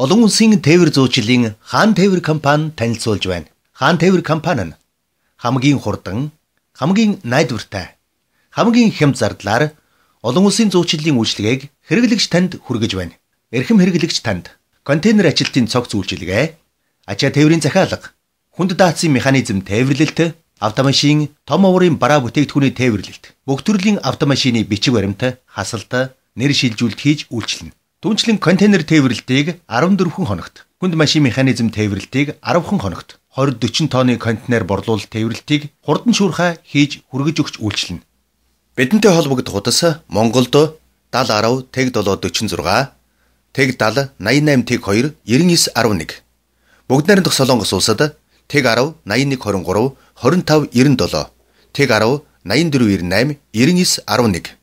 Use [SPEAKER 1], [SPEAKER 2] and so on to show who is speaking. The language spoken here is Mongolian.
[SPEAKER 1] олон үндэсний тээвэр зөөчлийн Хаан тээвэр компани танилцуулж байна. Хаан тээвэр компани нь хамгийн хурдан, хамгийн найдвартай, хамгийн хямд зардлаар олон улсын зөөчлөлийн үйлчилгээг хэрэглэгч танд хүргэж байна. Эрхэм хэрэглэгч танд контейнер ажилтны цог зүүлжилгээ, ачаа тээврийн захиалга, хүнд даатсан механизм тээвэрлэлт, автомашин, том оврын бараа бүтээгдэхүүний тээвэрлэлт, бүх төрлийн автомашины бичиг баримт, хасалт, нэр шилжүүлэлт хийж үйлчилнэ. Дүнчлэн контейнер тээвэрлэлтийг 14 хүн хоногт, хүнд машин механизм тээвэрлэлтийг 10 хүн хоногт, 20-40 тонны контейнер борлуулалт тээвэрлэлтийг хурдан шуурхай хийж хүргэж өгч үйлчилнэ. Бидэнтэй холбогдох удас Монголд 7010 тэг 746 тэг 70 88 тэг 2 9911 бүгд нарийн дэх Солонгос улсад тэг 10 8123 2597 тэг 10 8498 9911